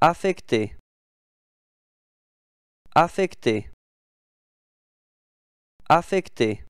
affecté affecté affecté